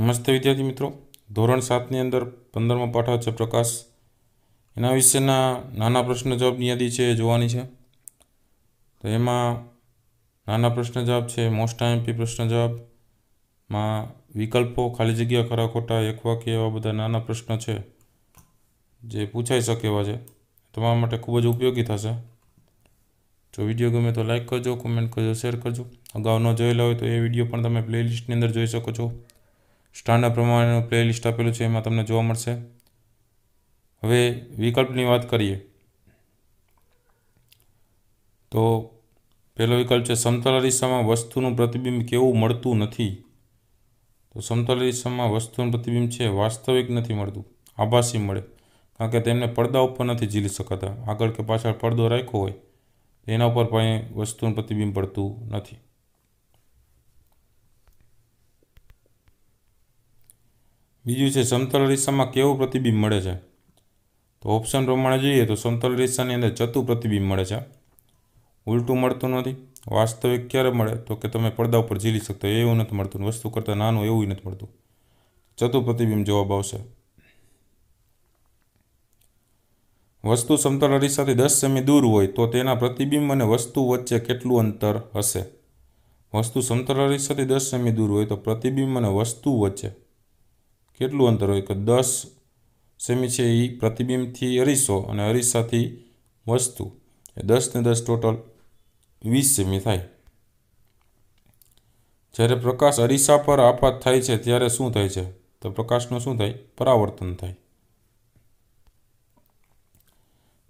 નમસ્તે વિદ્યાર્થી મિત્રો ધોરણ સાતની અંદર પંદરમાં પાઠ છે પ્રકાશ એના વિશેના નાના પ્રશ્ન જવાબની યાદી છે જોવાની છે તો એમાં નાના પ્રશ્ન જવાબ છે મોસ્ટ આઈએમપી પ્રશ્ન જવાબમાં વિકલ્પો ખાલી જગ્યા ખરા ખોટા એક વાક્ય એવા બધા નાના પ્રશ્નો છે જે પૂછાઈ શકે એવા છે તમારા માટે ખૂબ જ ઉપયોગી થશે જો વિડીયો ગમે તો લાઇક કરજો કોમેન્ટ કરજો શેર કરજો અગાઉ ન જોયેલા હોય તો એ વિડીયો પણ તમે પ્લેલિસ્ટની અંદર જોઈ શકો છો સ્ટાન્ડર્ડ પ્રમાણેનું પ્લેલિસ્ટ આપેલું છે એમાં તમને જોવા મળશે હવે વિકલ્પની વાત કરીએ તો પહેલો વિકલ્પ છે સમતલ દિશામાં વસ્તુનું પ્રતિબિંબ કેવું મળતું નથી તો સમતલ દિશામાં વસ્તુનું પ્રતિબિંબ છે વાસ્તવિક નથી મળતું આભાસી મળે કારણ કે તેમને પડદા ઉપર નથી ઝીલી શકતા આગળ કે પાછળ પડદો રાખ્યો હોય એના ઉપર પણ વસ્તુનું પ્રતિબિંબ પડતું નથી બીજું છે સમતલ રેસામાં કેવું પ્રતિબિંબ મળે છે તો ઓપ્શન પ્રમાણે જોઈએ તો સમતલ રેસાની અંદર ચતુ પ્રતિબિંબ મળે છે ઉલટું મળતું નથી વાસ્તવિક ક્યારે મળે તો કે તમે પડદા ઉપર ઝીલી શકતો એવું નથી મળતું વસ્તુ કરતાં નાનું એવું નથી મળતું ચતુ પ્રતિબિંબ જવાબ આવશે વસ્તુ સમતલ અરીસાથી દસ સેમી દૂર હોય તો તેના પ્રતિબિંબ અને વસ્તુ વચ્ચે કેટલું અંતર હશે વસ્તુ સમતલ અરીસાથી દસ સેમી દૂર હોય તો પ્રતિબિંબ અને વસ્તુ વચ્ચે કેટલું અંતર હોય કે દસ સેમી છે એ પ્રતિબિંબથી અરીસો અને અરીસાથી વસ્તુ એ દસ ને દસ ટોટલ વીસ સેમી થાય જ્યારે પ્રકાશ અરીસા પર આપાત થાય છે ત્યારે શું થાય છે તો પ્રકાશનું શું થાય પરાવર્તન થાય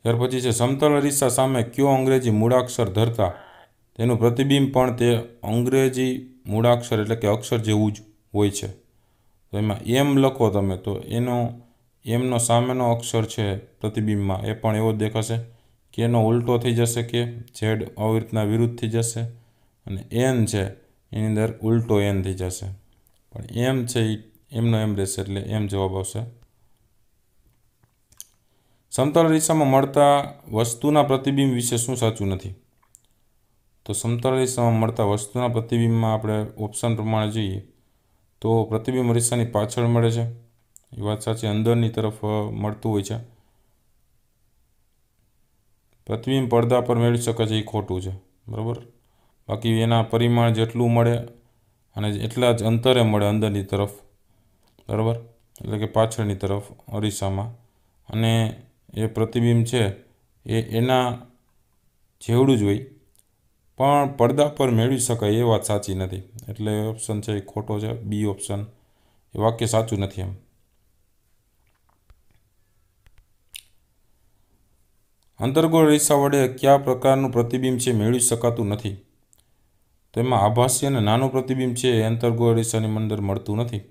ત્યાર પછી છે સમતલ અરીસા સામે કયો અંગ્રેજી મૂળાક્ષર ધરતા તેનું પ્રતિબિંબ પણ તે અંગ્રેજી મૂળાક્ષર એટલે કે અક્ષર જેવું જ હોય છે તો એમાં એમ લખો તમે તો એનો એમનો સામેનો અક્ષર છે પ્રતિબિંબમાં એ પણ એવો દેખાશે કે એનો ઉલટો થઈ જશે કે ઝેડ આવી રીતના વિરુદ્ધ થઈ જશે અને એન છે એની અંદર ઉલટો એન થઈ જશે પણ એમ છે એ એમનો એમ રહેશે એટલે એમ જવાબ આવશે સમતલ રેસામાં મળતા વસ્તુના પ્રતિબિંબ વિશે શું સાચું નથી તો સમતલ રેસામાં મળતા વસ્તુના પ્રતિબિંબમાં આપણે ઓપ્શન પ્રમાણે જોઈએ તો પ્રતિબિંબ અરીસાની પાછળ મળે છે એ વાત સાચી અંદરની તરફ મળતું હોય છે પ્રતિબિંબ પડદા પર મેળવી શકે છે એ ખોટું છે બરાબર બાકી એના પરિમાણ જેટલું મળે અને એટલા જ અંતરે મળે અંદરની તરફ બરાબર એટલે કે પાછળની તરફ અરીસામાં અને એ પ્રતિબિંબ છે એ એના જેવડું જ હોય પણ પડદા પર મેળવી શકાય એ વાત સાચી નથી એટલે ઓપ્શન છે એ ખોટો છે બી ઓપ્શન એ વાક્ય સાચું નથી એમ અંતર્ગોળ રેસા વડે કયા પ્રકારનું પ્રતિબિંબ છે મેળવી શકાતું નથી તેમાં આભાસી અને નાનું પ્રતિબિંબ છે એ અંતર્ગોળ રેસાની અંદર મળતું નથી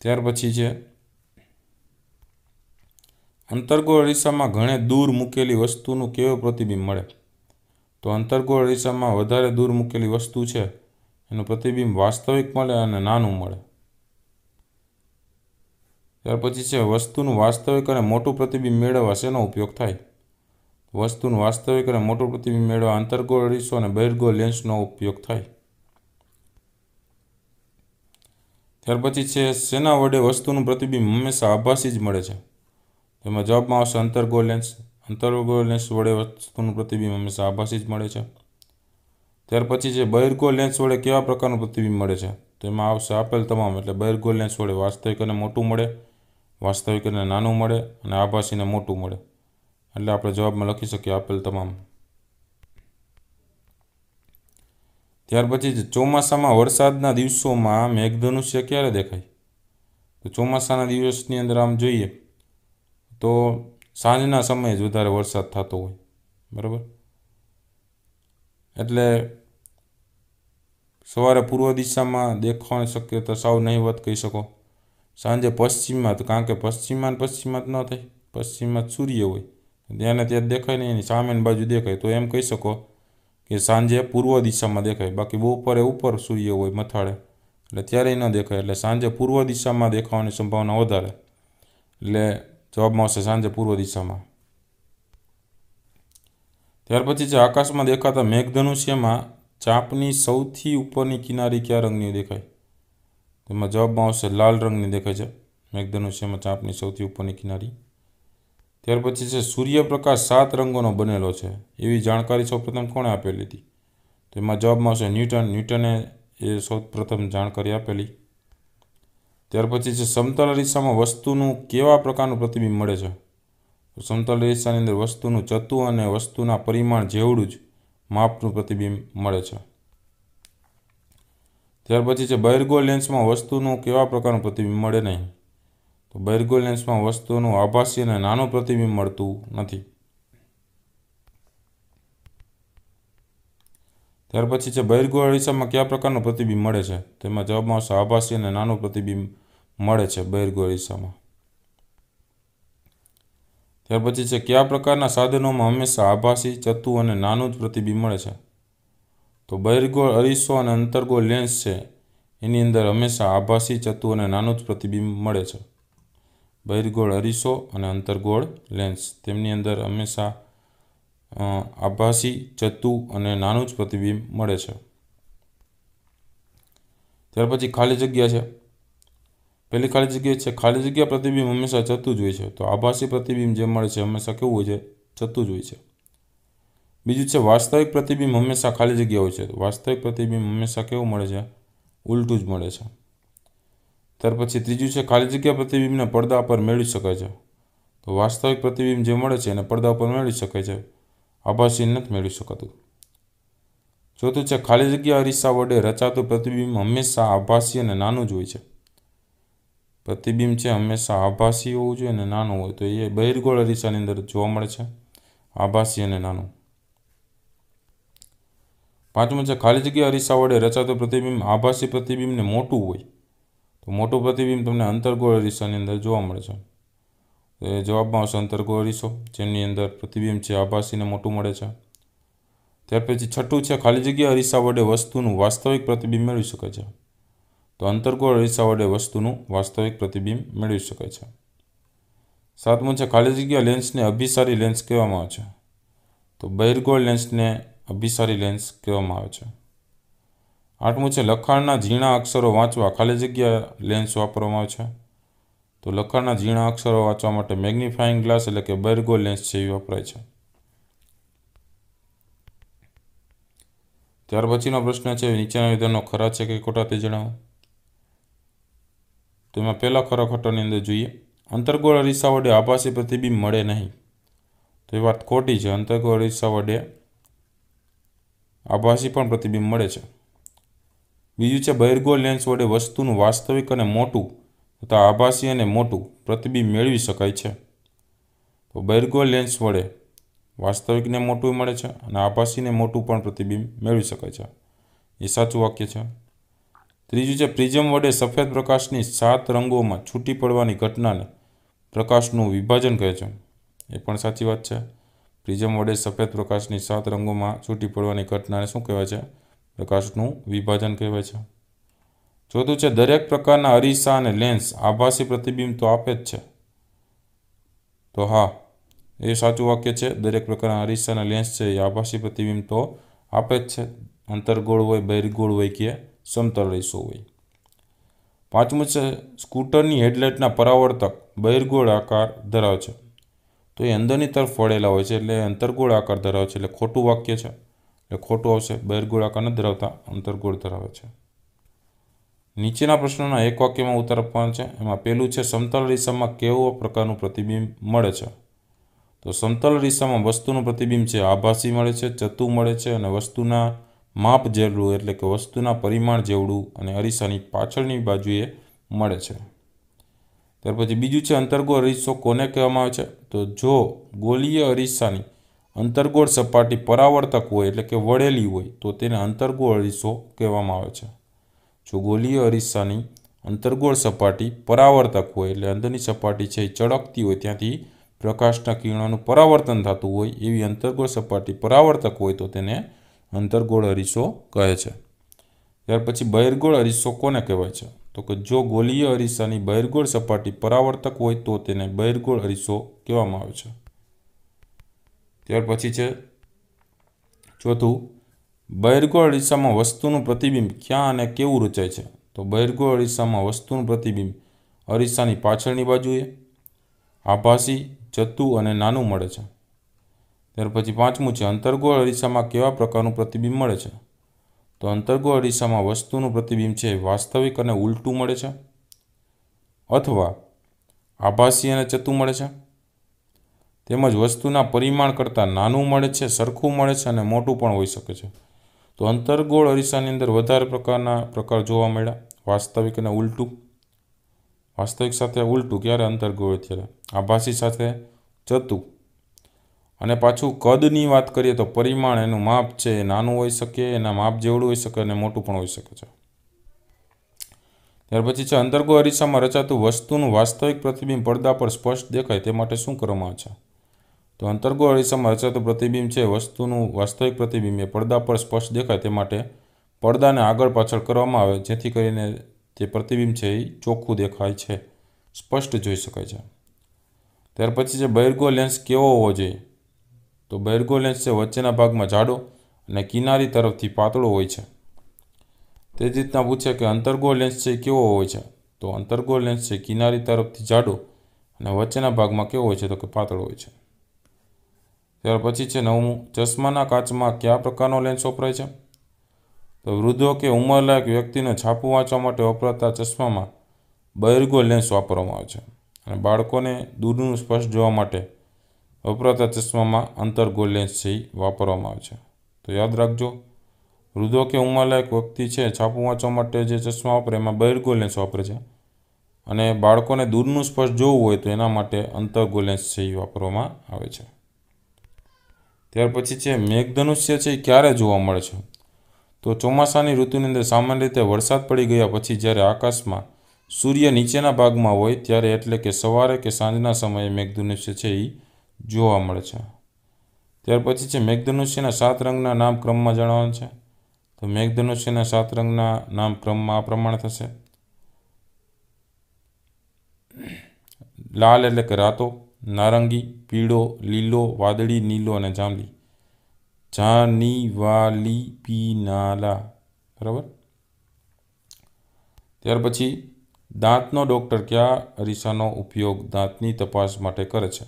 ત્યાર પછી છે અંતર્ગોળ રીસામાં ઘણે દૂર મૂકેલી વસ્તુનું કેવું પ્રતિબિંબ મળે તો અંતર્ગોળ રીસામાં વધારે દૂર મૂકેલી વસ્તુ છે એનું પ્રતિબિંબ વાસ્તવિક મળે અને નાનું મળે ત્યાર પછી છે વસ્તુનું વાસ્તવિક અને મોટું પ્રતિબિંબ મેળવવા શેનો ઉપયોગ થાય વસ્તુનું વાસ્તવિક અને મોટું પ્રતિબિંબ મેળવવા અંતર્ગોળ રીસો અને બહિર્ગોળ લેન્સનો ઉપયોગ થાય ત્યાર પછી છે શેના વડે વસ્તુનું પ્રતિબિંબ હંમેશા આભાસી જ મળે છે એમાં જવાબમાં આવશે અંતર્ગોળ લેન્સ અંતર્ગોળ લેન્સ વડે વસ્તુનું પ્રતિબિંબ હંમેશા આભાસી જ મળે છે ત્યાર પછી જે બહિર્ગોળ લેન્સ વડે કેવા પ્રકારનું પ્રતિબિંબ મળે છે તો એમાં આવશે આપેલ તમામ એટલે બહિર્ગોળ લેન્સ વડે વાસ્તવિક અને મોટું મળે વાસ્તવિક અને નાનું મળે અને આભાસીને મોટું મળે એટલે આપણે જવાબમાં લખી શકીએ આપેલ તમામ ત્યાર પછી ચોમાસામાં વરસાદના દિવસોમાં મેઘધનુષ્ય ક્યારે દેખાય તો ચોમાસાના દિવસની અંદર આમ જોઈએ તો સાંજના સમયે જ વધારે વરસાદ થતો હોય બરાબર એટલે સવારે પૂર્વ દિશામાં દેખાવાની શક્યતા સાવ નહીવત કહી શકો સાંજે પશ્ચિમમાં કારણ કે પશ્ચિમમાં પશ્ચિમમાં ન થાય પશ્ચિમમાં જ સૂર્ય હોય ત્યાં ને ત્યાં દેખાય નહીં એની સામેની બાજુ દેખાય તો એમ કહી શકો કે સાંજે પૂર્વ દિશામાં દેખાય બાકી બપોરે ઉપર સૂર્ય હોય મથાળે એટલે ત્યારે ન દેખાય એટલે સાંજે પૂર્વ દિશામાં દેખાવાની સંભાવના વધારે એટલે જવાબમાં આવશે સાંજે પૂર્વ દિશામાં ત્યાર પછી છે આકાશમાં દેખાતા મેઘધનુષ્યમાં ચાંપની સૌથી ઉપરની કિનારી કયા રંગની દેખાય તેમાં જવાબમાં આવશે લાલ રંગની દેખાય છે મેઘધનુષ્યમાં ચાંપની સૌથી ઉપરની કિનારી ત્યાર પછી છે સૂર્યપ્રકાશ સાત રંગોનો બનેલો છે એવી જાણકારી સૌપ્રથમ કોણે આપેલી હતી તેમાં જવાબમાં આવશે ન્યૂટન ન્યૂટને એ સૌપ્રથમ જાણકારી આપેલી ત્યાર પછી છે સમતલ અરીસામાં વસ્તુનું કેવા પ્રકારનું પ્રતિબિંબ મળે છે સમતલ અરીસાની અંદર વસ્તુનું જતું અને વસ્તુના પરિમાણ જેવડું જ માપનું પ્રતિબિંબ મળે છે ત્યાર પછી છે બૈરગો લેન્સમાં વસ્તુનું કેવા પ્રકારનું પ્રતિબિંબ મળે નહીં તો બૈરગો લેન્સમાં વસ્તુનું આભાસી અને નાનું પ્રતિબિંબ મળતું નથી ત્યાર પછી છે બહિર્ગો અરીસામાં કયા પ્રકારનું પ્રતિબિંબ મળે છે તેમાં જવાબમાં આવશે આભાસી અને નાનું પ્રતિબિંબ મળે છે બહિર્ગોરિસામાં ત્યાર પછી છે કયા પ્રકારના સાધનોમાં હંમેશા આભાસી ચતું અને નાનું જ પ્રતિબિંબ મળે છે તો બહિર્ગોળ અરીસો અને અંતર્ગોળ લેન્સ છે એની અંદર હંમેશા આભાસી ચતું અને નાનું જ પ્રતિબિંબ મળે છે બહિર્ગોળ અરીસો અને અંતર્ગોળ લેન્સ તેમની અંદર હંમેશા આભાસી ચતું અને નાનું જ પ્રતિબિંબ મળે છે ત્યાર પછી ખાલી જગ્યા છે પહેલી ખાલી જગ્યા છે ખાલી જગ્યા પ્રતિબિંબ હંમેશા જતું જ હોય છે તો આભાસી પ્રતિબિંબ જે મળે છે હંમેશા કેવું હોય છે જતું જ હોય છે બીજું છે વાસ્તવિક પ્રતિબિંબ હંમેશા ખાલી જગ્યા હોય છે તો વાસ્તવિક પ્રતિબિંબ હંમેશા કેવું મળે છે ઉલટું જ મળે છે ત્યાર પછી ત્રીજું છે ખાલી જગ્યા પ્રતિબિંબને પડદા પર મેળવી શકાય છે તો વાસ્તવિક પ્રતિબિંબ જે મળે છે એને પડદા પર મેળવી શકાય છે આભાસી નથી મેળવી શકાતું ચોથું છે ખાલી જગ્યા અરીસા વડે રચાતું પ્રતિબિંબ હંમેશા આભાસી અને નાનું જ હોય છે પ્રતિબિંબ છે હંમેશા આભાસી હોવું જોઈએ અને નાનું હોય તો એ બહિર્ગોળ અરીસાની અંદર જોવા મળે છે આભાસી અને નાનું પાંચમું છે ખાલી જગ્યા અરીસા વડે રચાતો પ્રતિબિંબ આભાસી પ્રતિબિંબને મોટું હોય તો મોટું પ્રતિબિંબ તમને અંતર્ગોળ અરીસાની અંદર જોવા મળે છે એ જવાબમાં આવશે અંતર્ગોળ અરીસો જેની અંદર પ્રતિબિંબ છે આભાસીને મોટું મળે છે ત્યાર પછી છઠ્ઠું છે ખાલી જગ્યા અરીસા વડે વસ્તુનું વાસ્તવિક પ્રતિબિંબ મેળવી શકે છે તો અંતર્ગોળ અરીસા વડે વસ્તુનું વાસ્તવિક પ્રતિબિંબ મેળવી શકાય છે સાતમું છે ખાલી જગ્યા લેન્સને અભિસારી લેન્સ કહેવામાં આવે છે તો બહિર્ગોળ લેન્સને અભિસારી લેન્સ કહેવામાં આવે છે આઠમું છે લખાણના ઝીણા અક્ષરો વાંચવા ખાલી જગ્યા લેન્સ વાપરવામાં આવે છે તો લખાણના ઝીણા અક્ષરો વાંચવા માટે મેગ્નિફાઇંગ ગ્લાસ એટલે કે બહિર્ગોળ લેન્સ છે એ વપરાય છે ત્યાર પછીનો પ્રશ્ન છે નીચેના વિધાનો ખરા છે કે ખોટા તે જણાવો તો એમાં પહેલાં ખરાખોટાની અંદર જોઈએ અંતર્ગોળ અરીસા વડે આભાસી પ્રતિબિંબ મળે નહીં તો એ વાત ખોટી છે અંતર્ગોળ અરીસા વડે આભાસી પણ પ્રતિબિંબ મળે છે બીજું છે બહિર્ગોળ લેન્સ વડે વસ્તુનું વાસ્તવિક અને મોટું તથા આભાસી અને મોટું પ્રતિબિંબ મેળવી શકાય છે તો બહિર્ગોળ લેન્સ વડે વાસ્તવિકને મોટું મળે છે અને આભાસીને મોટું પણ પ્રતિબિંબ મેળવી શકાય છે એ સાચું વાક્ય છે ત્રીજું છે પ્રિઝમ વડે સફેદ પ્રકાશની સાત રંગોમાં છૂટી પડવાની ઘટનાને પ્રકાશનું વિભાજન કહે છે એ પણ સાચી વાત છે પ્રિઝમ વડે સફેદ પ્રકાશની સાત રંગોમાં છૂટી પડવાની ઘટનાને શું કહેવાય છે પ્રકાશનું વિભાજન કહેવાય છે ચોથું છે દરેક પ્રકારના અરીસા અને લેન્સ આભાસી પ્રતિબિંબ તો આપે જ છે તો હા એ સાચું વાક્ય છે દરેક પ્રકારના અરીસા અને લેન્સ છે એ આભાસી પ્રતિબિંબ તો આપે જ છે અંતરગોળ હોય બહિર્ગોળ હોય કે સમતલ રેસો હોય પાંચમું છે સ્કૂટરની હેડલાઇટના પરાવર્તક બહિર્ગોળ આકાર ધરાવે છે તો એ અંદરની તરફ વળેલા હોય છે એટલે અંતરગોળ આકાર ધરાવે છે એટલે ખોટું વાક્ય છે એટલે ખોટું આવશે બહિર્ગોળ આકાર ન ધરાવતા અંતરગોળ ધરાવે છે નીચેના પ્રશ્નોના એક વાક્યમાં ઉત્તર આપવાનો છે એમાં પહેલું છે સમતલ રેસામાં કેવો પ્રકારનું પ્રતિબિંબ મળે છે તો સમતલ રેસામાં વસ્તુનું પ્રતિબિંબ છે આભાસી મળે છે ચતુ મળે છે અને વસ્તુના માપ જેટલું એટલે કે વસ્તુના પરિમાણ જેવડું અને અરીસાની પાછળની બાજુએ મળે છે ત્યાર પછી બીજું છે અંતર્ગોળ અરીસો કોને કહેવામાં આવે છે તો જો ગોલીય અરીસાની અંતર્ગોળ સપાટી પરાવર્તક હોય એટલે કે વળેલી હોય તો તેને અંતર્ગોળ અરીસો કહેવામાં આવે છે જો ગોલીય અરીસાની અંતર્ગોળ સપાટી પરાવર્તક હોય એટલે અંદરની સપાટી છે એ ચળકતી હોય ત્યાંથી પ્રકાશના કિરણોનું પરાવર્તન થતું હોય એવી અંતર્ગોળ સપાટી પરાવર્તક હોય તો તેને અંતરગોળ અરીસો કહે છે ત્યાર પછી બહિર્ગોળ અરીસો કોને કહેવાય છે તો કે જો ગોલીય અરીસાની બહિર્ગોળ સપાટી પરાવર્તક હોય તો તેને બહિર્ગોળ અરીસો કહેવામાં આવે છે ત્યાર પછી છે ચોથું બહિર્ગોળ અરીસામાં વસ્તુનું પ્રતિબિંબ ક્યાં અને કેવું રચાય છે તો બહિર્ગોળ અરીસામાં વસ્તુનું પ્રતિબિંબ અરીસાની પાછળની બાજુએ આભાસી જતું અને નાનું મળે છે ત્યાર પછી પાંચમું છે અંતર્ગોળ અરીસામાં કેવા પ્રકારનું પ્રતિબિંબ મળે છે તો અંતર્ગોળ અરીસામાં વસ્તુનું પ્રતિબિંબ છે વાસ્તવિક અને ઉલટું મળે છે અથવા આભાસી અને ચતું મળે છે તેમજ વસ્તુના પરિમાણ કરતાં નાનું મળે છે સરખું મળે છે અને મોટું પણ હોઈ શકે છે તો અંતર્ગોળ અરીસાની અંદર વધારે પ્રકારના પ્રકાર જોવા મળ્યા વાસ્તવિક અને ઉલટું વાસ્તવિક સાથે ઉલટું ક્યારે અંતર્ગોળ ત્યારે આભાસી સાથે ચતું અને પાછું કદની વાત કરીએ તો પરિમાણ એનું માપ છે એ નાનું હોઈ શકે એના માપ જેવડું હોઈ શકે અને મોટું પણ હોઈ શકે છે ત્યાર પછી છે અંતર્ગો અરીસામાં રચાતું વસ્તુનું વાસ્તવિક પ્રતિબિંબ પડદા પર સ્પષ્ટ દેખાય તે માટે શું કરવામાં આવે છે તો અંતર્ગો અરીસામાં રચાતું પ્રતિબિંબ છે વસ્તુનું વાસ્તવિક પ્રતિબિંબ એ પડદા પર સ્પષ્ટ દેખાય તે માટે પડદાને આગળ પાછળ કરવામાં આવે જેથી કરીને તે પ્રતિબિંબ છે એ ચોખ્ખું દેખાય છે સ્પષ્ટ જોઈ શકાય છે ત્યાર પછી છે બહિર્ગો લેન્સ કેવો હોવો જોઈએ તો બેર્ગોલેન્સ છે વચ્ચેના ભાગમાં જાડો અને કિનારી તરફથી પાતળો હોય છે તે જ રીતના પૂછે કે અંતર્ગો લેન્સ છે કેવો હોય છે તો અંતર્ગો લેન્સ છે કિનારી તરફથી જાડો અને વચ્ચેના ભાગમાં કેવો હોય છે તો કે પાતળો હોય છે ત્યાર પછી છે નવમું ચશ્માના કાચમાં કયા પ્રકારનો લેન્સ વપરાય છે તો વૃદ્ધો કે ઉંમરલાયક વ્યક્તિને છાપું વાંચવા માટે વપરાતા ચશ્મામાં બહિર્ગો લેન્સ વાપરવામાં આવે છે અને બાળકોને દૂરનું સ્પષ્ટ જોવા માટે વપરાતા ચશ્મામાં અંતર્ગોળ લેન્સ છે વાપરવામાં આવે છે તો યાદ રાખજો વૃદ્ધો કે ઉંમરલાયક વ્યક્તિ છે છાપું વાંચવા માટે જે ચશ્મા વાપરે એમાં બહિર્ગોળ લેન્સ વાપરે છે અને બાળકોને દૂરનું સ્પર્શ જોવું હોય તો એના માટે અંતર્ગોળ લેન્સ છે વાપરવામાં આવે છે ત્યાર પછી છે મેઘધનુષ્ય છે એ ક્યારે જોવા મળે છે તો ચોમાસાની ઋતુની અંદર સામાન્ય રીતે વરસાદ પડી ગયા પછી જ્યારે આકાશમાં સૂર્ય નીચેના ભાગમાં હોય ત્યારે એટલે કે સવારે કે સાંજના સમયે મેઘધનુષ્ય છે એ જોવા મળે છે ત્યાર પછી છે મેઘધનુષ્યના સાત રંગના નામ ક્રમમાં જણાવવાનું છે તો મેઘધનુષ્યના સાત રંગના નામ ક્રમમાં આ પ્રમાણે થશે લાલ એટલે કે રાતો નારંગી પીળો લીલો વાદળી નીલો અને જાંબલી જાની વાલી પીનાલા બરાબર ત્યાર પછી દાંતનો ડૉક્ટર કયા અરીસાનો ઉપયોગ દાંતની તપાસ માટે કરે છે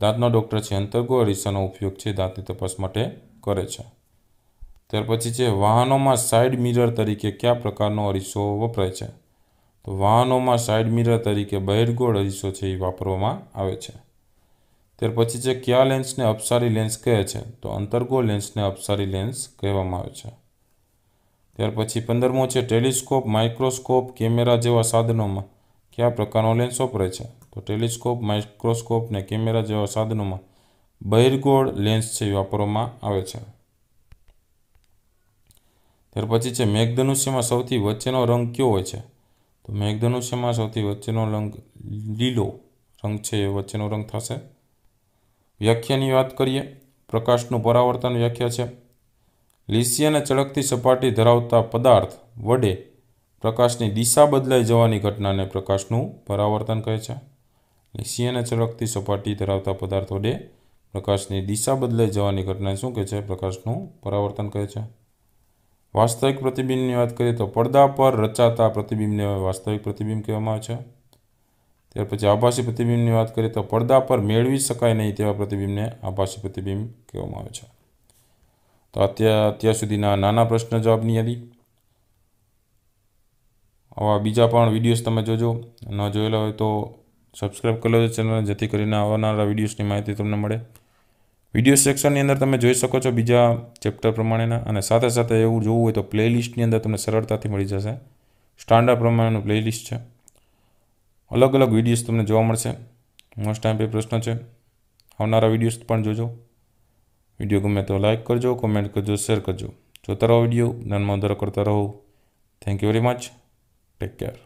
દાંતનો ડૉક્ટર છે અંતર્ગો અરીસાનો ઉપયોગ છે દાંતની તપાસ માટે કરે છે ત્યાર પછી છે વાહનોમાં સાઇડ મિરર તરીકે કયા પ્રકારનો અરીસો વપરાય છે તો વાહનોમાં સાઇડ મિરર તરીકે બહેરગોળ અરીસો છે એ વાપરવામાં આવે છે ત્યાર પછી છે કયા લેન્સને અપસારી લેન્સ કહે છે તો અંતર્ગો લેન્સને અપસારી લેન્સ કહેવામાં આવે છે ત્યાર પછી પંદરમો છે ટેલિસ્કોપ માઇક્રોસ્કોપ કેમેરા જેવા સાધનોમાં કયા પ્રકારનો લેન્સ વપરાય છે તો ટેલિસ્કોપ માઇક્રોસ્કોપ ને કેમેરા જેવા સાધનોમાં બહિર્ગોળ લેન્સ છે વાપરવામાં આવે છે ત્યાર પછી છે મેઘધનુષ્યમાં સૌથી વચ્ચેનો રંગ કયો હોય છે તો મેઘધનુષ્યમાં સૌથી વચ્ચેનો રંગ લીલો રંગ છે એ વચ્ચેનો રંગ થશે વ્યાખ્યાની વાત કરીએ પ્રકાશનું પરાવર્તન વ્યાખ્યા છે લીસી અને ચળકતી સપાટી ધરાવતા પદાર્થ વડે પ્રકાશની દિશા બદલાઈ જવાની ઘટનાને પ્રકાશનું પરાવર્તન કહે છે સિંહને ચળકતી સપાટી ધરાવતા પદાર્થો બે પ્રકાશની દિશા બદલાઈ જવાની ઘટના શું કહે છે પ્રકાશનું પરાવર્તન કહે છે વાસ્તવિક પ્રતિબિંબની વાત કરીએ તો પડદા પર રચાતા પ્રતિબિંબને વાસ્તવિક પ્રતિબિંબ કહેવામાં આવે છે ત્યાર પછી આભાસી પ્રતિબિંબની વાત કરીએ તો પડદા પર મેળવી શકાય નહીં તેવા પ્રતિબિંબને આભાસી પ્રતિબિંબ કહેવામાં આવે છે તો અત્યાર અત્યાર સુધીના નાના પ્રશ્ન જવાબની યાદી આવા બીજા પણ વિડીયોઝ તમે જોજો ન જોયેલા હોય તો સબસ્ક્રાઇબ કરી લેજો ચેનલને જેથી કરીને આવનારા વિડીયોઝની માહિતી તમને મળે વિડીયો સેક્શનની અંદર તમે જોઈ શકો છો બીજા ચેપ્ટર પ્રમાણેના અને સાથે સાથે એવું જોવું હોય તો પ્લેલિસ્ટની અંદર તમને સરળતાથી મળી જશે સ્ટાન્ડર્ડ પ્રમાણેનું પ્લેલિસ્ટ છે અલગ અલગ વિડીયોઝ તમને જોવા મળશે મોસ્ટ ટાઈમ પે પ્રશ્ન છે આવનારા વિડીયોઝ પણ જોજો વિડીયો ગમે તો લાઇક કરજો કોમેન્ટ કરજો શેર કરજો જોતા રહો વિડીયો જ્ઞાનમાં વધારો કરતા રહો thank you very much take care